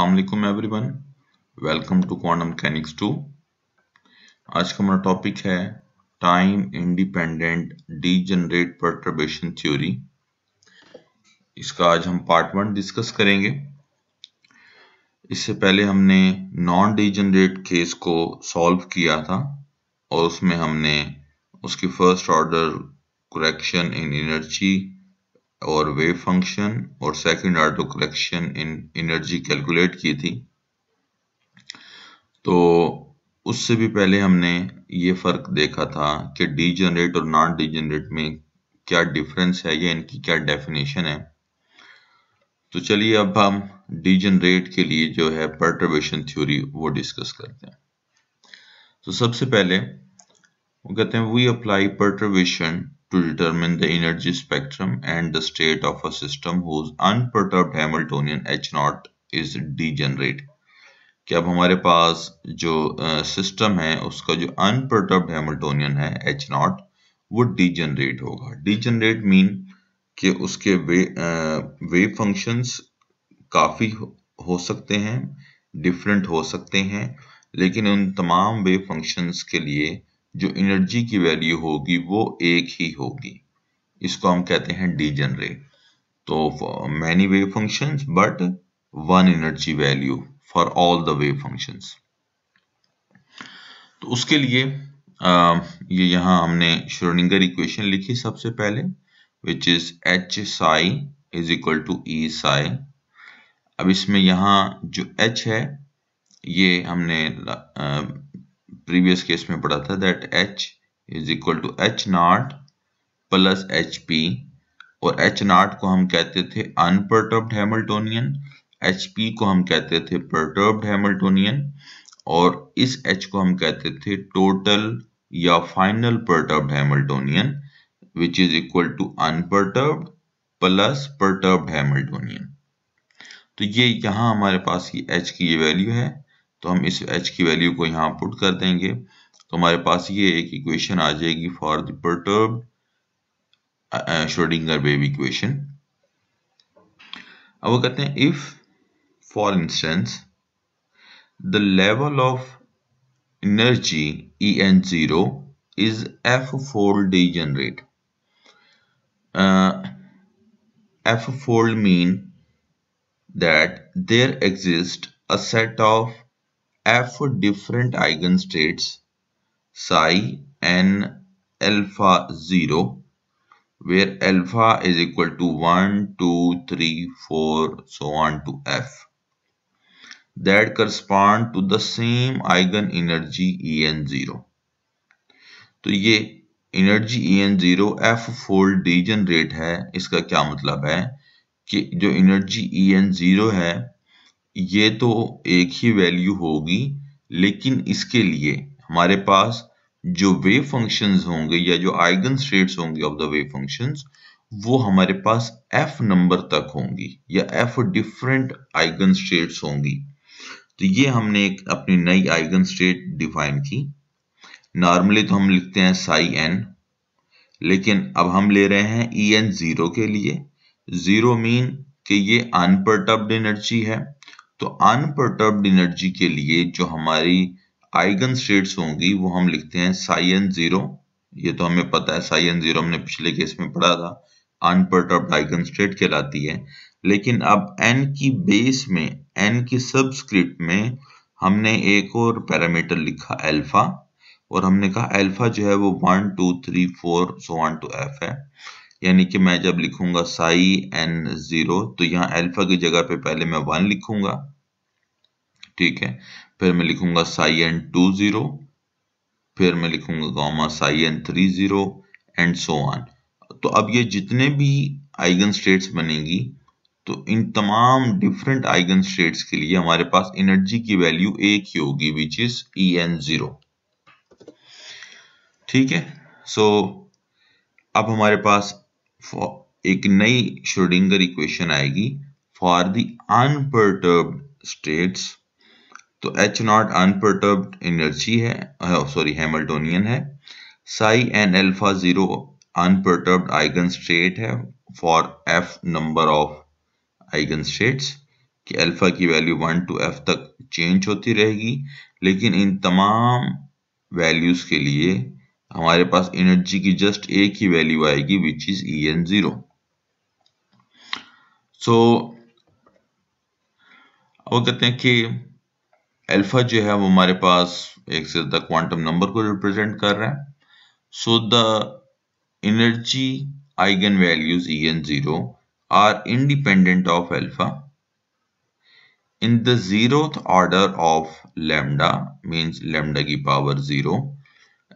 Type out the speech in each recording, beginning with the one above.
Aslam everyone welcome to quantum mechanics 2 आज का हमारा टॉपिक है time independent degenerate perturbation theory इसका आज हम पार्ट वन डिस्कस करेंगे इससे पहले हमने नॉन डीजनरेट केस को सॉल्व किया था और उसमें हमने उसकी first order correction in energy और वेव फंक्शन और second order collection in energy calculate की थी तो उससे भी पहले हमने ये फ़र्क देखा था कि डी जनरेट और नॉन डी जनरेट में क्या डिफरेंस है या इनकी क्या डेफिनेशन है तो चलिए अब हम डी जनरेट के लिए जो है परटर्बेशन थ्योरी वो डिस्कस करते हैं तो सबसे पहले वो कहते हैं we apply perturbation to determine the energy spectrum and the state of a system whose unperturbed Hamiltonian H naught is degenerate कि अब हमारे पास जो सिस्टम है उसका जो अनप्रटर्ब हेमल्टोनियन है एच नॉट वो डीजनरेट होगा डीजनरेट मीन कि उसके वे वेव फंक्शंस काफ़ी हो सकते हैं डिफरेंट हो सकते हैं लेकिन उन तमाम वेव फंक्शंस के लिए जो एनर्जी की वैल्यू होगी वो एक ही होगी इसको हम कहते हैं डी जनरेट तो many wave function but one energy value for all the wave function तो उसके लिए आ, uh, ये यहां हमने श्रोनिंगर इक्वेशन लिखी सबसे पहले which is H psi is equal to E psi अब इसमें यहां जो एच है ये हमने uh, प्रीवियस केस में पढ़ा था that H is equal to H naught plus H P और एच नॉट को हम कहते थे अनपर्टर्ब्ड हेमल्टोनियन एच पी को हम कहते थे परटर्ब्ड हेमल्टोनियन और इस एच को हम कहते थे टोटल या final perturbed Hamiltonian which is equal to unperturbed plus perturbed Hamiltonian तो ये यहां हमारे पास ये एच की ये वैल्यू है तो हम इस एच की वैल्यू को यहाँ पुट कर देंगे तो हमारे पास ये एक इक्वेशन आ जाएगी for the perturb Schrodinger wave equation अब वो कहते हैं if for instance the level of energy E N zero is F fold degenerate F fold mean that there exist a set of f different eigenstates psi n alpha 0 where alpha is equal to 1, 2, 3, 4 so on to f that correspond to the same eigen energy En0. तो ये energy E N zero F fold degenerate है इसका क्या मतलब है कि जो energy E N zero है ये तो एक ही वैल्यू होगी लेकिन इसके लिए हमारे पास जो वेव फंक्शंस होंगे या जो आइगन स्टेट्स होंगे ऑफ द वेव फंक्शंस वो हमारे पास एफ नंबर तक होंगी या एफ डिफरेंट आइगन स्टेट्स होंगी तो ये हमने एक अपनी नई आइगन स्टेट डिफाइन की नॉर्मली तो हम लिखते हैं साई एन लेकिन अब हम ले रहे हैं ई एन जीरो के लिए जीरो मीन कि ये अनपर्टर्ब्ड एनर्जी है तो अनप्रटर्ब्ड एनर्जी के लिए जो हमारी आइगन स्टेट्स होंगी वो हम लिखते हैं साइन जीरो ये तो हमें पता है साइन जीरो हमने पिछले केस में पढ़ा था अनप्रटर्ब्ड आइगन स्टेट कहलाती है लेकिन अब एन की बेस में एन की सबस्क्रिप्ट में हमने एक और पैरामीटर लिखा अल्फा और हमने कहा अल्फा जो है वो one two three four so one to F है यानी कि मैं जब लिखूंगा साई एन ज़ीरो तो यहाँ अल्फा की जगह पे पहले मैं वन लिखूंगा ठीक है फिर मैं लिखूंगा साई एन टू ज़ीरो फिर मैं लिखूंगा gamma psi N three zero and so on तो अब ये जितने भी आइगन स्टेट्स बनेगी तो इन तमाम डिफरेंट आइगन स्टेट्स के लिए हमारे पास एनर्जी की वैल्यू एक ही होगी which is E N zero ठीक है सो so, अब हमारे पास एक नई श्रोडिंगर इक्वेशन आएगी फॉर दी अनपर्टर्ब्ड स्टेट्स तो एच नॉट अनपर्टर्ब्ड एनर्जी है सॉरी हेमल्टोनियन है psi N alpha zero unperturbed eigen state है for F number of eigenstates कि अल्फा की वैल्यू वन टू एफ तक चेंज होती रहेगी लेकिन इन तमाम वैल्यूज के लिए हमारे पास एनर्जी की जस्ट एक ही वैल्यू आएगी which is E N zero so वो कहते हैं कि अल्फा जो है वो हमारे पास एक से ज्यादा क्वांटम नंबर को रिप्रेजेंट कर रहा है so the energy eigenvalues E N zero are independent of alpha in the zero order of lambda means lambda की power zero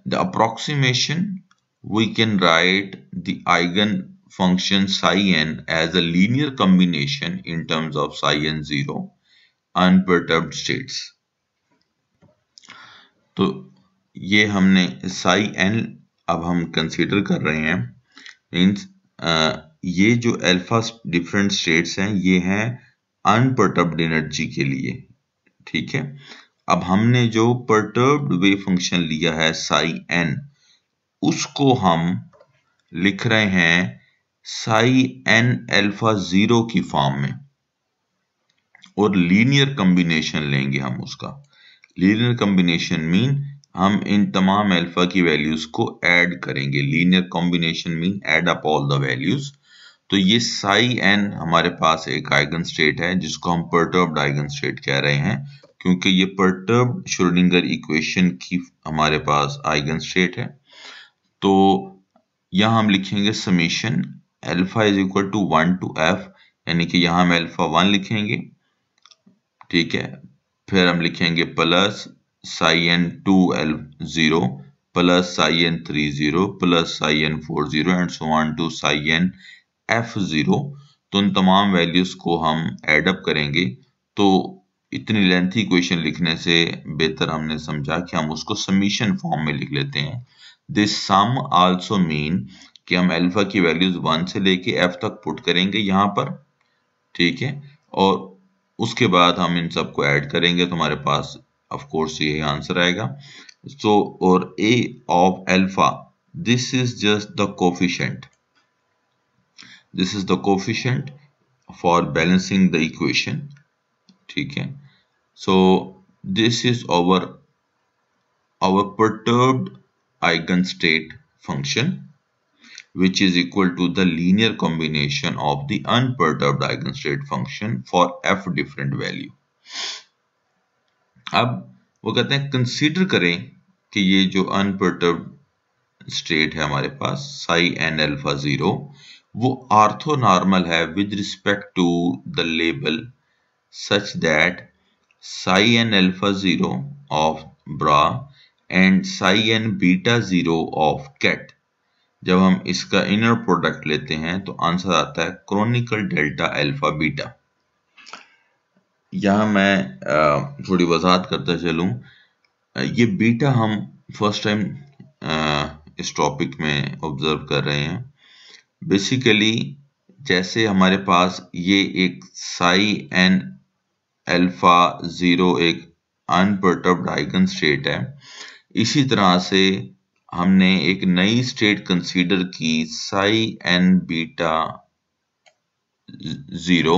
the approximation we can write the eigen function psi n as a linear combination in terms of psi n 0 unperturbed states तो ये हमने psi n अब हम consider कर रहे हैं means ये जो alpha different states हैं ये हैं unperturbed energy के लिए ठीक है अब हमने जो परटर्ब्ड वे फंक्शन लिया है साई एन उसको हम लिख रहे हैं साई एन एल्फा जीरो की फॉर्म में और लीनियर कंबिनेशन लेंगे हम उसका लीनियर कम्बिनेशन मीन हम इन तमाम अल्फा की वैल्यूज को ऐड करेंगे linear combination mean add up all the values तो ये साई एन हमारे पास एक आइगन स्टेट है जिसको हम परटर्ब्ड आइगन स्टेट कह रहे हैं क्योंकि ये परटर्ब श्रोडिंगर इक्वेशन की हमारे पास आइगन स्टेट है तो यहां हम लिखेंगे summation alpha is equal to one to F यानी कि यहां हम एल्फा वन लिखेंगे ठीक है फिर हम लिखेंगे plus psi N two L zero plus psi N three zero plus psi N four zero and so one two psi N F zero तो उन तमाम वैल्यूज़ को हम एडअप करेंगे तो इतनी लेंथी क्वेश्चन लिखने से बेहतर हमने समझा कि हम उसको समीशन फॉर्म में लिख लेते हैं दिस सम आल्सो मीन कि हम अल्फा की वैल्यूज वन से लेके एफ तक पुट करेंगे यहाँ पर ठीक है और उसके बाद हम इन सबको ऐड करेंगे तो हमारे पास ऑफ कोर्स यही आंसर आएगा सो so, और a of alpha this is just the coefficient this is the coefficient for balancing the equation ठीक है so this is our our perturbed eigenstate function which is equal to the linear combination of the unperturbed eigenstate function for f different value अब वो कहते हैं consider करें कि ये जो अनपर्टर्ब स्टेट है हमारे पास साई एन एल्फा जीरो वो आर्थो नॉर्मल है with respect to the label such that psi n alpha 0 of bra and psi n beta zero of ket जब हम इसका इनर प्रोडक्ट लेते हैं तो आंसर आता है क्रोनिकल डेल्टा अल्फा बीटा यहां मैं थोड़ी वजाहत करता चलूं ये बीटा हम फर्स्ट टाइम इस टॉपिक में ऑब्जर्व कर रहे हैं बेसिकली जैसे हमारे पास ये एक साई एन अल्फा ज़ीरो एक अनपर्टर्ब्ड आइगन स्टेट है इसी तरह से हमने एक नई स्टेट कंसीडर की साई एन बीटा ज़ीरो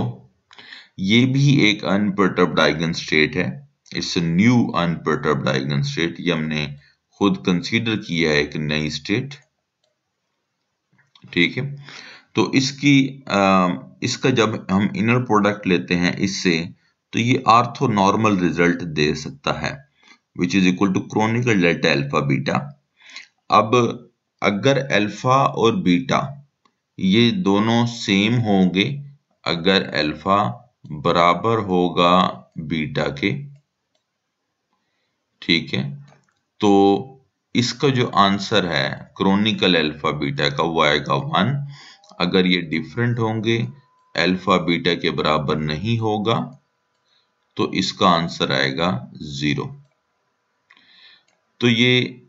ये भी एक अनपर्टर्ब्ड आइगन स्टेट है it's new unperturbed eigen state ये हमने खुद कंसीडर किया है एक नई स्टेट ठीक है तो इसकी आ, इसका जब हम इनर प्रोडक्ट लेते हैं इससे तो ये आर्थो नॉर्मल रिजल्ट दे सकता है which is equal to Kronecker delta alpha beta अब अगर एल्फा और बीटा ये दोनों सेम होंगे अगर एल्फा बराबर होगा बीटा के ठीक है तो इसका जो आंसर है क्रोनिकल एल्फा बीटा का वो आएगा वन अगर ये डिफरेंट होंगे अल्फा बीटा के बराबर नहीं होगा तो इसका आंसर आएगा ज़ीरो तो ये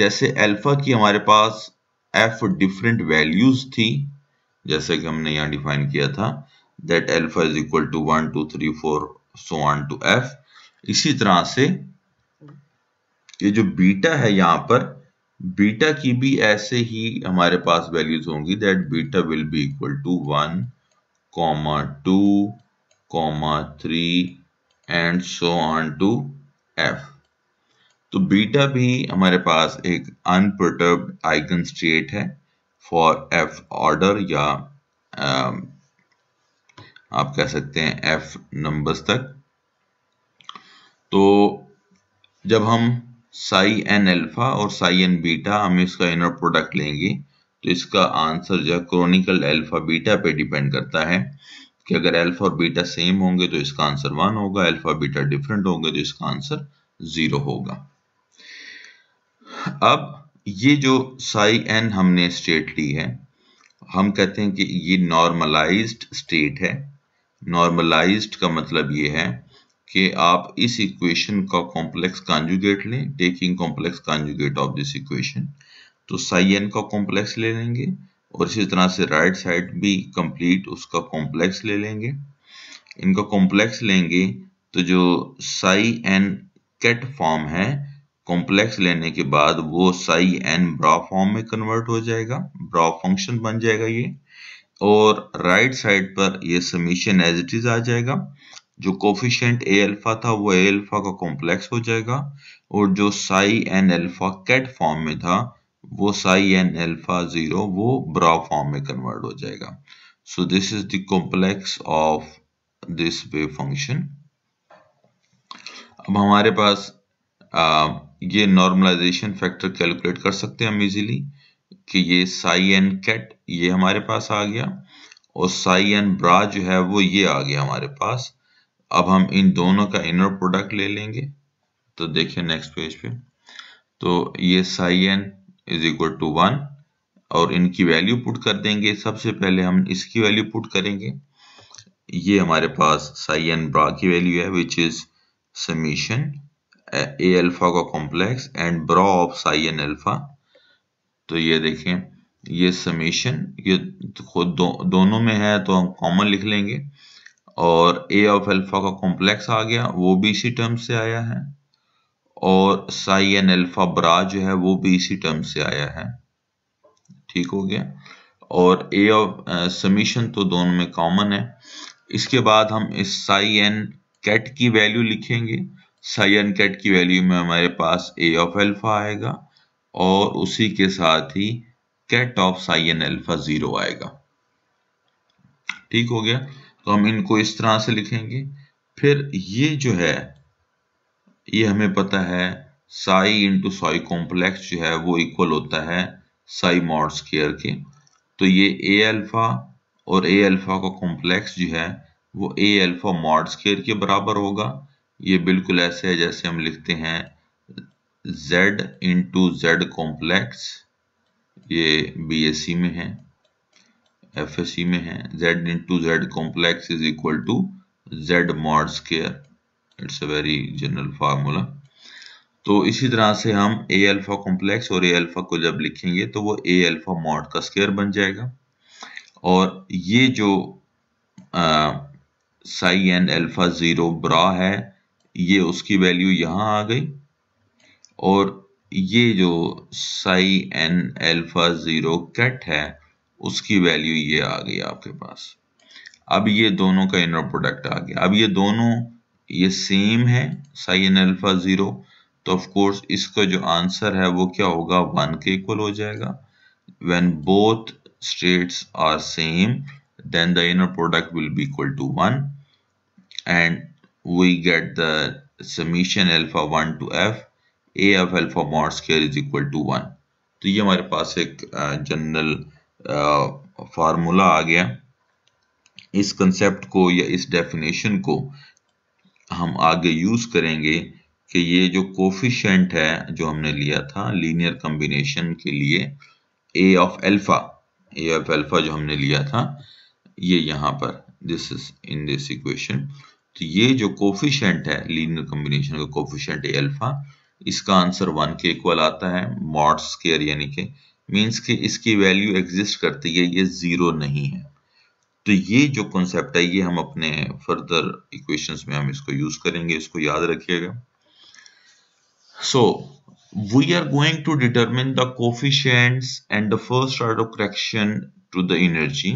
जैसे अल्फा की हमारे पास एफ डिफरेंट वैल्यूज थी जैसे कि हमने यहां डिफाइन किया था that alpha is equal to one two three four so one to f इसी तरह से ये जो बीटा है यहां पर बीटा की भी ऐसे ही हमारे पास वैल्यूज होंगी that beta will be equal to one comma two comma 3 and so on to f तो बीटा भी हमारे पास एक अनप्रोटर्ब आइगन स्टेट है फॉर एफ ऑर्डर या um, आप कह सकते हैं एफ नंबर्स तक तो जब हम साई एन एल्फा और साई एन बीटा हम इसका इनर प्रोडक्ट लेंगे तो इसका आंसर जो क्रोनिकल एल्फा बीटा पे डिपेंड करता है कि अगर अल्फा और बीटा सेम होंगे तो इसका आंसर वन होगा अल्फा बीटा डिफरेंट होंगे तो इसका आंसर जीरो होगा अब ये जो साई एन हमने स्टेट ली है हम कहते हैं कि ये नॉर्मलाइज्ड स्टेट है नॉर्मलाइज्ड का मतलब ये है कि आप इस इक्वेशन का कॉम्प्लेक्स कॉन्जुगेट लें taking complex conjugate of this equation तो साई एन का कॉम्प्लेक्स ले लेंगे और इसी तरह से राइट साइड भी कंप्लीट उसका कॉम्प्लेक्स ले लेंगे इनका कॉम्प्लेक्स लेंगे तो जो साई एन कैट फॉर्म है कॉम्प्लेक्स लेने के बाद वो साई एन ब्रा फॉर्म में कन्वर्ट हो जाएगा ब्रा फंक्शन बन जाएगा ये और राइट साइड पर ये समीशन एज इट इज आ जाएगा जो कोफिशेंट ए एल्फा था वो ए एल्फा का कॉम्प्लेक्स हो जाएगा और जो psi N alpha ket form में था वो साई एन एल्फा ज़ीरो वो ब्रा फॉर्म में कन्वर्ट हो जाएगा so this is the of this wave function अब हमारे पास आ, ये नॉर्मलाइजेशन फैक्टर कैलकुलेट कर सकते हैं हम इजीली कि ये साई एन कैट ये हमारे पास आ गया और साई एन ब्रा जो है वो ये आ गया हमारे पास अब हम इन दोनों का इनर प्रोडक्ट ले लेंगे तो देखिए नेक्स्ट पेज पे तो ये psi n is equal to one और इनकी वैल्यू पुट कर देंगे सबसे पहले हम इसकी वैल्यू पुट करेंगे ये हमारे पास साई एन ब्रा की वैल्यू है which is summation a alpha का complex and bra of psi n alpha तो ये देखें ये समीशन ये तो खुद दो, दोनों में है तो हम कॉमन लिख लेंगे और ए ऑफ अल्फा का कॉम्प्लेक्स आ गया वो भी इसी टर्म से आया है और साई एन एल्फा ब्रा जो है वो भी इसी टर्म से आया है ठीक हो गया और ए ऑफ समीशन तो दोनों में कॉमन है इसके बाद हम इस साई एन कैट की वैल्यू लिखेंगे साई एन कैट की वैल्यू में हमारे पास ए ऑफ एल्फा आएगा और उसी के साथ ही ket of psi N alpha zero आएगा ठीक हो गया तो हम इनको इस तरह से लिखेंगे फिर ये जो है ये हमें पता है साई इंटू साई कॉम्प्लेक्स जो है वो इक्वल होता है साई मॉड स्केयर के तो ये ए अल्फ़ा और ए अल्फ़ा का कॉम्प्लेक्स जो है वो ए अल्फ़ा मॉड स्केयर के बराबर होगा ये बिल्कुल ऐसे है जैसे हम लिखते हैं z इंटू जेड कॉम्प्लेक्स ये बी एस सी में है एफ एस सी में है z into z complex is equal to z mod square it's a very general formula तो इसी तरह से हम ए अल्फा कॉम्प्लेक्स और ए अल्फा को जब लिखेंगे तो वो ए अल्फा मॉड का स्केयर बन जाएगा और ये जो psi n alpha zero bra है ये उसकी वैल्यू यहाँ आ गई और ये जो psi n alpha zero ket है उसकी वैल्यू ये आ गई आपके पास अब ये दोनों का इनर प्रोडक्ट आ गया अब ये दोनों ये सेम है साइन अल्फ़ा ज़ीरो तो ऑफ कोर्स इसका जो आंसर है वो क्या होगा वन के इक्वल हो जाएगा when both states are same then the inner product will be equal to one and we get the summation alpha one to f a f alpha mod square is equal to one तो ये हमारे पास एक general formula आ गया इस concept को या इस डेफिनेशन को हम आगे यूज़ करेंगे कि ये जो कोफिशेंट है जो हमने लिया था लीनियर कम्बिनेशन के लिए a of alpha a of alpha जो हमने लिया था ये यहाँ पर this is in this equation तो ये जो कोफिशेंट है लीनियर कम्बिनेशन का कोफिशेंट ए एल्फा इसका आंसर वन के इक्वल आता है मॉड स्केयर यानी के मीन्स के इसकी वैल्यू एग्जिस्ट करती है ये ज़ीरो नहीं है तो ये जो कॉन्सेप्ट है ये हम अपने फर्दर इक्वेशंस में हम इसको यूज करेंगे इसको याद रखिएगा so we are going to determine the coefficients and the first order correction to the energy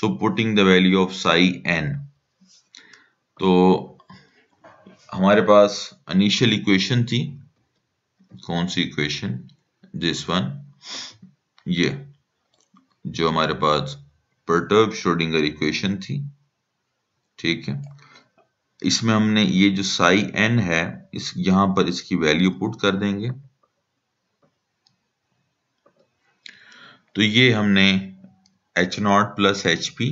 so putting the value of psi n तो हमारे पास इनिशियल इक्वेशन थी कौन सी इक्वेशन दिस वन ये जो हमारे पास परटर्ब श्रोडिंगर इक्वेशन थी ठीक है इसमें हमने ये जो साई एन है इस यहां पर इसकी वैल्यू पुट कर देंगे तो ये हमने H naught plus H P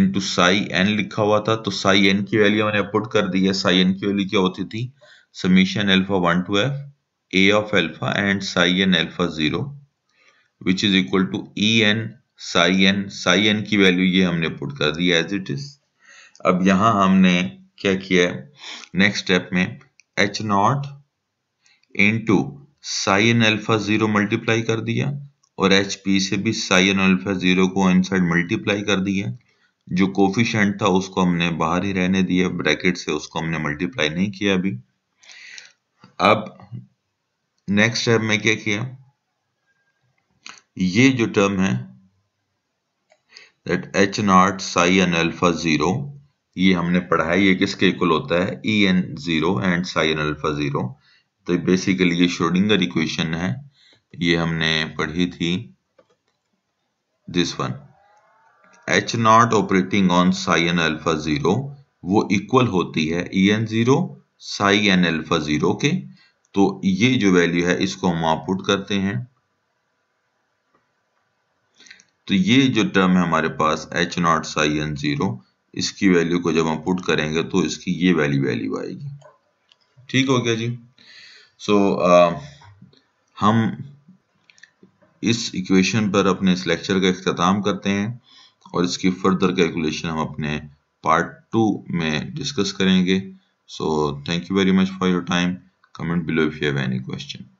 into psi n लिखा हुआ था तो साई एन की वैल्यू हमने पुट कर दी है साई एन की वैल्यू क्या होती थी summation alpha one to f a of alpha and psi N alpha zero which is equal to E n psi n psi n की वैल्यू ये हमने पुट कर दी एज इट इज अब यहां हमने क्या किया है नेक्स्ट स्टेप में H naught into psi N alpha zero multiply कर दिया और एच पी से भी साई एन एल्फा जीरो को इनसाइड मल्टीप्लाई कर दिया जो कोफिशेंट था उसको हमने बाहर ही रहने दिया ब्रैकेट से उसको हमने मल्टीप्लाई नहीं किया अभी अब नेक्स्ट स्टेप में क्या किया ये जो टर्म है that H naught psi N alpha zero ये हमने पढ़ा है ये किसके इक्वल होता है E N zero and psi N alpha zero तो बेसिकली ये शोडिंगर इक्वेशन है ये हमने पढ़ी थी this one H naught operating on psi N alpha zero वो इक्वल होती है E N zero psi N alpha zero के तो ये जो वैल्यू है इसको हम आउटपुट करते हैं तो ये जो टर्म है हमारे पास H naught psi n zero इसकी वैल्यू को जब हम पुट करेंगे तो इसकी ये वैल्यू वैल्यू आएगी ठीक हो गया जी सो so, uh, हम इस इक्वेशन पर अपने इस लेक्चर का अख्ताम करते हैं और इसकी फर्दर कैलकुलेशन हम अपने पार्ट टू में डिस्कस करेंगे so thank you very much for your time comment below if you have any question